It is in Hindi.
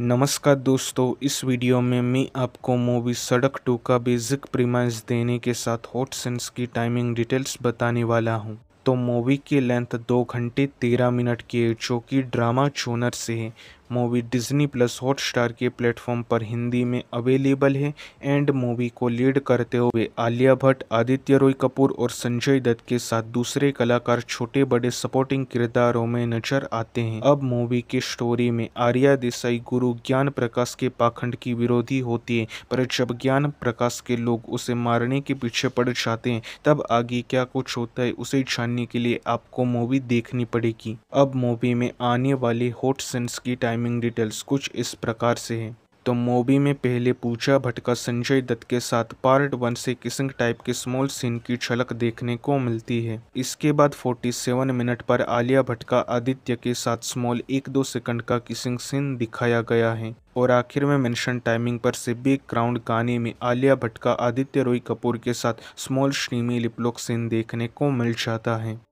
नमस्कार दोस्तों इस वीडियो में मैं आपको मूवी सड़क टू का बेसिक प्रीमाइज देने के साथ हॉट सेंस की टाइमिंग डिटेल्स बताने वाला हूं। तो मूवी की लेंथ दो घंटे तेरह मिनट की है जो कि ड्रामा चोनर से है मूवी डिज्नी प्लस हॉटस्टार के प्लेटफॉर्म पर हिंदी में अवेलेबल है एंड मूवी को लीड करते हुए आलिया भट्ट आदित्य रॉय कपूर और संजय दत्त के साथ दूसरे कलाकार छोटे बड़े सपोर्टिंग किरदारों में नजर आते हैं अब मूवी की स्टोरी में आर्या देसाई गुरु ज्ञान प्रकाश के पाखंड की विरोधी होती है पर जब ज्ञान प्रकाश के लोग उसे मारने के पीछे पड़ जाते हैं तब आगे क्या कुछ होता है उसे जानने के लिए आपको मूवी देखनी पड़ेगी अब मूवी में आने वाले हॉट सेंस की टाइम टाइमिंग डिटेल्स कुछ इस प्रकार से हैं तो मूवी में पहले पूजा भट्ट संजय दत्त के साथ पार्ट वन से किसिंग टाइप के स्मॉल सीन की झलक देखने को मिलती है इसके बाद 47 मिनट पर आलिया भट्ट आदित्य के साथ स्मॉल एक दो सेकंड का किसिंग सीन दिखाया गया है और आखिर में मेंशन टाइमिंग पर से क्राउंड गाने में आलिया भटका आदित्य रोई कपूर के साथ स्मॉल श्रीमी लिपलोक सीन देखने को मिल जाता है